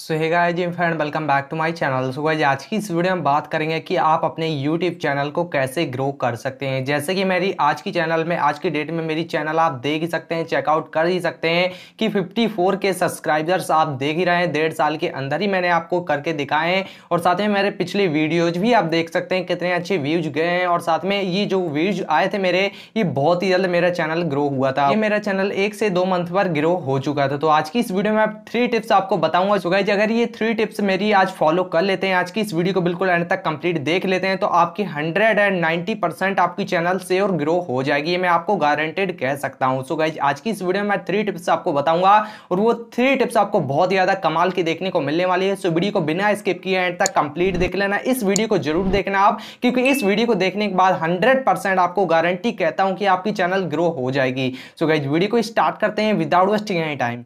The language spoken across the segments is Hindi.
सो है जी friend welcome back to my channel so guys आज की इस वीडियो में बात करेंगे कि आप अपने यूट्यूब चैनल को कैसे ग्रो कर सकते हैं जैसे कि मेरी आज की चैनल में आज की डेट में मेरी चैनल आप देख ही सकते हैं चेकआउट कर ही सकते हैं कि 54 के सब्सक्राइबर्स आप देख ही रहे हैं डेढ़ साल के अंदर ही मैंने आपको करके दिखाए हैं और साथ में मेरे पिछले वीडियोज भी आप देख सकते हैं कितने अच्छे व्यूज गए हैं और साथ में ये जो व्यूज आए थे मेरे ये बहुत ही जल्द मेरा चैनल ग्रो हुआ था ये मेरा चैनल एक से दो मंथ पर ग्रो हो चुका था तो आज की इस वीडियो में आप थ्री टिप्स आपको बताऊंगा गाइज अगर ये थ्री टिप्स मेरी आज फॉलो कर लेते हैं आज की इस वीडियो को बिल्कुल एंड तक कंप्लीट देख लेते हैं तो आपकी एंड 190 परसेंट आपकी चैनल से और ग्रो हो जाएगी ये मैं आपको गारंटेड कह सकता हूँ सो गाइज आज की इस वीडियो में मैं थ्री टिप्स आपको बताऊंगा और वो थ्री टिप्स आपको बहुत ज़्यादा कमाल की देखने को मिलने वाली है सो वीडियो को बिना स्किप किए एंड तक कंप्लीट देख लेना इस वीडियो को जरूर देखना आप क्योंकि इस वीडियो को देखने के बाद हंड्रेड आपको गारंटी कहता हूँ कि आपकी चैनल ग्रो हो जाएगी सो गाइज वीडियो को स्टार्ट करते हैं without wasting any time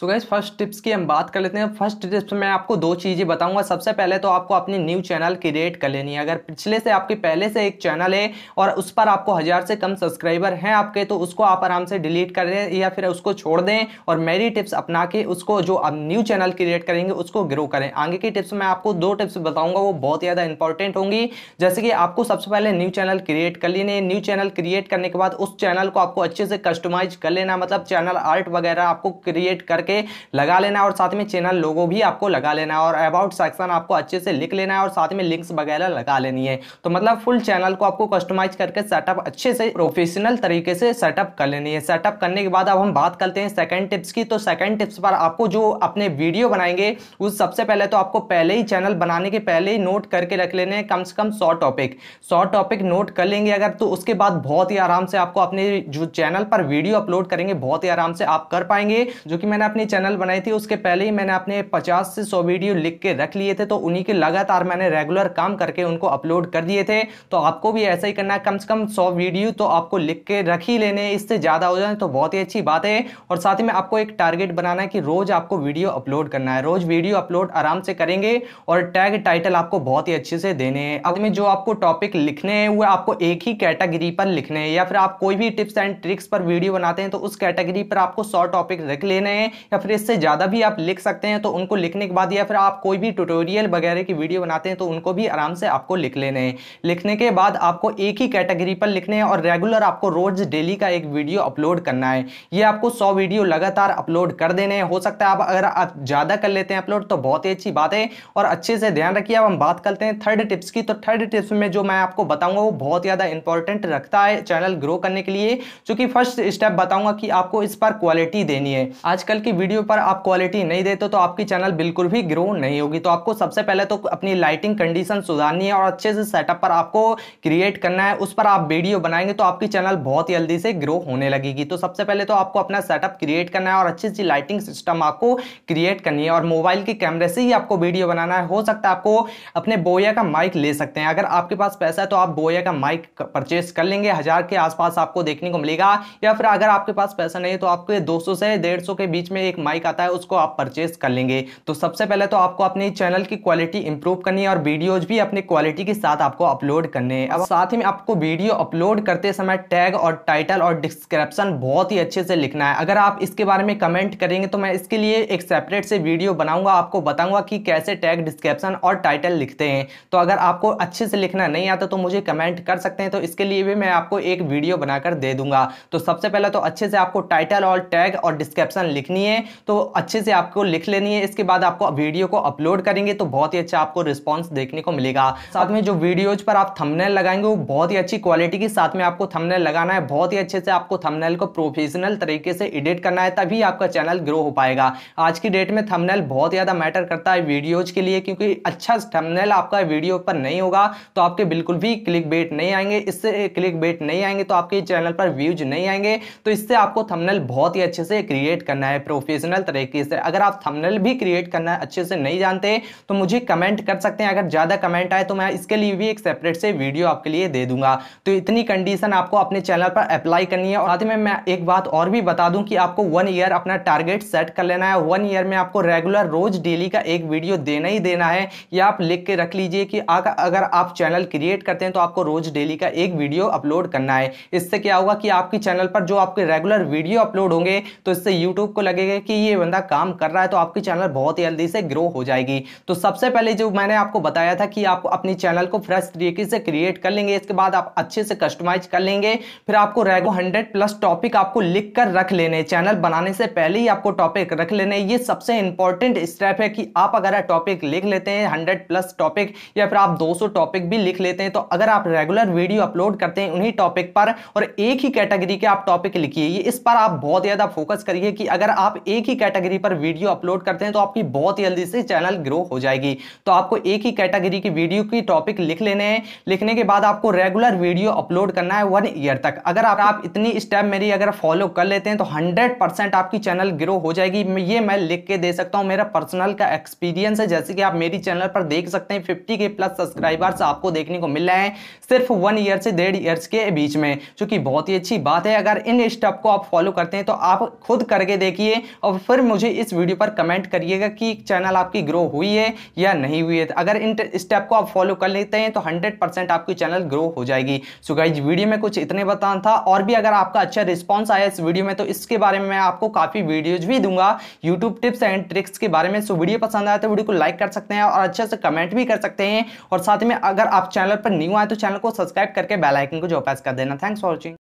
so guys first tips की हम बात कर लेते हैं फर्स्ट टिप्स में आपको दो चीज़ें बताऊंगा सबसे पहले तो आपको अपनी न्यू चैनल क्रिएट कर लेनी है अगर पिछले से आपके पहले से एक चैनल है और उस पर आपको हज़ार से कम सब्सक्राइबर हैं आपके तो उसको आप आराम से डिलीट कर दें या फिर उसको छोड़ दें और मेरी टिप्स अपना के उसको जो आप न्यू चैनल क्रिएट करेंगे उसको ग्रो करें आगे की टिप्स में आपको दो टिप्स बताऊँगा वो बहुत ज़्यादा इंपॉर्टेंट होंगी जैसे कि आपको सबसे पहले न्यू चैनल क्रिएट कर लेने न्यू चैनल क्रिएट करने के बाद उस चैनल को आपको अच्छे से कस्टमाइज कर लेना मतलब चैनल आर्ट वगैरह आपको क्रिएट कर करके लगा लेना है और साथ में चैनल लोगो भी आपको लगा लेना है और अबाउट सेक्शन आपको अच्छे से लिख लेना है और साथ में लिंक्स वगैरह लगा लेनी है तो मतलब फुल चैनल को आपको कस्टमाइज करके सेटअप अच्छे से प्रोफेशनल तरीके से सेटअप कर लेनी है सेटअप करने के बाद अब हम बात करते हैं सेकंड टिप्स की तो सेकंड टिप्स पर आपको जो अपने वीडियो बनाएंगे उस सबसे पहले तो आपको पहले ही चैनल बनाने के पहले ही नोट करके रख लेने हैं कम से कम सौ टॉपिक सौ टॉपिक नोट कर लेंगे अगर तो उसके बाद बहुत ही आराम से आपको अपने जो चैनल पर वीडियो अपलोड करेंगे बहुत ही आराम से आप कर पाएंगे जो कि मैंने अपनी चैनल बनाई थी उसके पहले ही मैंने अपने 50 से 100 वीडियो लिख के रख लिए थे तो उन्हीं के लगातार मैंने रेगुलर काम करके उनको अपलोड कर दिए थे तो आपको भी ऐसा ही करना है कम से कम सौ वीडियो तो आपको लिख के रख ही लेने इससे ज़्यादा हो जाए तो बहुत ही अच्छी बात है और साथ ही में आपको एक टारगेट बनाना है कि रोज़ आपको वीडियो अपलोड करना है रोज़ वीडियो अपलोड आराम से करेंगे और टैग टाइटल आपको बहुत ही अच्छे से देने हैं अब में जो आपको टॉपिक लिखने हैं वो आपको एक ही कैटेगरी पर लिखने हैं या फिर आप कोई भी टिप्स एंड ट्रिक्स पर वीडियो बनाते हैं तो उस कैटेगरी पर आपको सौ टॉपिक रख लेने हैं या फिर इससे ज़्यादा भी आप लिख सकते हैं तो उनको लिखने के बाद या फिर आप कोई भी ट्यूटोरियल वगैरह की वीडियो बनाते हैं तो उनको भी आराम से आपको लिख लेने हैं लिखने के बाद आपको एक ही कैटेगरी पर लिखने हैं और रेगुलर आपको रोज डेली का एक वीडियो अपलोड करना है ये आपको सौ वीडियो लगातार अपलोड कर देने हो सकता है आप अगर आप ज़्यादा कर लेते हैं अपलोड तो बहुत ही अच्छी बात है और अच्छे से ध्यान रखिए अब हम बात करते हैं थर्ड टिप्स की तो थर्ड टिप्स में जो मैं आपको बताऊंगा वो बहुत ज़्यादा इंपॉर्टेंट रखता है चैनल ग्रो करने के लिए क्योंकि फर्स्ट स्टेप बताऊंगा कि आपको इस पर क्वालिटी देनी है आजकल की वीडियो पर आप क्वालिटी नहीं देते तो आपकी चैनल बिल्कुल भी ग्रो नहीं होगी तो आपको सबसे पहले तो अपनी लाइटिंग कंडीशन सुधारनी है और अच्छे से सेटअप पर आपको क्रिएट करना है उस पर आप वीडियो बनाएंगे तो आपकी चैनल बहुत जल्दी से ग्रो होने लगेगी तो सबसे पहले तो आपको अपना सेटअप क्रिएट करना है और अच्छी अच्छी लाइटिंग सिस्टम आपको क्रिएट करनी है और मोबाइल के कैमरे से ही आपको वीडियो बनाना है हो सकता है आपको अपने बोया का माइक ले सकते हैं अगर आपके पास पैसा है तो आप बोया का माइक परचेस कर लेंगे हज़ार के आसपास आपको देखने को मिलेगा या फिर अगर आपके पास पैसा नहीं है तो आपको दो से डेढ़ के बीच में में एक माइक आता है उसको आप परचेज कर लेंगे तो सबसे पहले तो आपको अपने चैनल की क्वालिटी इंप्रूव करनी है और वीडियोज भी अपने क्वालिटी के साथ आपको अपलोड करने हैं अब साथ ही में आपको वीडियो अपलोड करते समय टैग और टाइटल और डिस्क्रिप्शन बहुत ही अच्छे से लिखना है अगर आप इसके बारे में कमेंट करेंगे तो मैं इसके लिए एक सेपरेट से वीडियो बनाऊंगा आपको बताऊंगा कि कैसे टैग डिस्क्रिप्शन और टाइटल लिखते हैं तो अगर आपको अच्छे से लिखना नहीं आता तो मुझे कमेंट कर सकते हैं तो इसके लिए भी मैं आपको एक वीडियो बनाकर दे दूंगा तो सबसे पहले तो अच्छे से आपको टाइटल और टैग और डिस्क्रिप्शन लिखनी है है तो अच्छे से आपको लिख लेनी है इसके बाद आपको वीडियो को अपलोड करेंगे तो बहुत ही अच्छा आपको रिस्पॉन्स देखने को मिलेगा साथ में जो वीडियोज पर आप थमनेल लगाएंगे वो बहुत ही अच्छी क्वालिटी की साथ में आपको थमनेल लगाना है बहुत ही अच्छे से आपको थमनेल को प्रोफेशनल तरीके से एडिट करना है तभी आपका चैनल ग्रो हो पाएगा आज की डेट में थमनेल बहुत ज़्यादा मैटर करता है वीडियोज के लिए क्योंकि अच्छा थमनेल आपका वीडियो पर नहीं होगा तो आपके बिल्कुल भी क्लिक बेट नहीं आएंगे इससे क्लिक बेट नहीं आएंगे तो आपके चैनल पर व्यूज नहीं आएंगे तो इससे आपको थमनेल बहुत ही अच्छे से क्रिएट करना है प्रोफेशनल तरीके से अगर आप थंबनेल भी क्रिएट करना अच्छे से नहीं जानते तो मुझे कमेंट कर सकते हैं अगर ज़्यादा कमेंट आए तो मैं इसके लिए भी एक सेपरेट से वीडियो आपके लिए दे दूंगा तो इतनी कंडीशन आपको अपने चैनल पर अप्लाई करनी है और साथ में मैं एक बात और भी बता दूं कि आपको वन ईयर अपना टारगेट सेट कर लेना है वन ईयर में आपको रेगुलर रोज डेली का एक वीडियो देना ही देना है या आप लिख के रख लीजिए कि अगर आप चैनल क्रिएट करते हैं तो आपको रोज डेली का एक वीडियो अपलोड करना है इससे क्या होगा कि आपके चैनल पर जो आपके रेगुलर वीडियो अपलोड होंगे तो इससे यूट्यूब को लगे लगेगा कि ये बंदा काम कर रहा है तो आपकी चैनल बहुत जल्दी से ग्रो हो जाएगी तो सबसे पहले जो मैंने आपको बताया था कि आप अपनी चैनल को फ्रेश तरीके से क्रिएट कर लेंगे इसके बाद आप अच्छे से कस्टमाइज कर लेंगे फिर आपको रेगो हंड्रेड प्लस टॉपिक आपको लिख कर रख लेने चैनल बनाने से पहले ही आपको टॉपिक रख लेने ये सबसे इंपॉर्टेंट स्टेप है कि आप अगर टॉपिक लिख लेते हैं हंड्रेड प्लस टॉपिक या फिर आप 200 टॉपिक भी लिख लेते हैं तो अगर आप रेगुलर वीडियो अपलोड करते हैं उन्हीं टॉपिक पर और एक ही कैटेगरी के आप टॉपिक लिखिए इस पर आप बहुत ज़्यादा फोकस करिए कि अगर आप एक ही कैटेगरी पर वीडियो अपलोड करते हैं तो आपकी बहुत जल्दी से चैनल ग्रो हो जाएगी तो आपको एक ही कैटेगरी की वीडियो की टॉपिक लिख लेने हैं लिखने के बाद आपको रेगुलर वीडियो अपलोड करना है वन ईयर तक अगर आप, आप इतनी स्टेप मेरी अगर फॉलो कर लेते हैं तो हंड्रेड आपकी चैनल ग्रो हो जाएगी ये मैं लिख के दे सकता हूँ मेरा पर्सनल का एक्सपीरियंस है जैसे कि आप मेरी चैनल पर देख सकते हैं फिफ्टी के प्लस सब्सक्राइबर्स आपको देखने को मिल रहे हैं सिर्फ वन ईयर से डेढ़ ईयर्स के बीच में जो कि बहुत ही अच्छी बात है अगर इन स्टेप को आप फॉलो करते हैं तो आप खुद करके देखिए और फिर मुझे इस वीडियो पर कमेंट करिएगा कि चैनल आपकी ग्रो हुई है या नहीं हुई है तो अगर इन स्टेप को आप फॉलो कर लेते हैं तो हंड्रेड परसेंट आपकी चैनल ग्रो हो जाएगी सो गाइज वीडियो में कुछ इतने बताना था और भी अगर आपका अच्छा रिस्पॉन्स आया इस वीडियो में तो इसके बारे में मैं आपको काफ़ी वीडियोज भी दूंगा यूट्यूब टिप्स एंड ट्रिक्स के बारे में सो वीडियो पसंद आया तो वीडियो को लाइक कर सकते हैं और अच्छे से कमेंट भी कर सकते हैं और साथ में अगर आप चैनल पर न्यू आए तो चैनल को सब्सक्राइब करके बेलाइकन को जो प्रेस कर देना थैंक्स फॉर वॉचिंग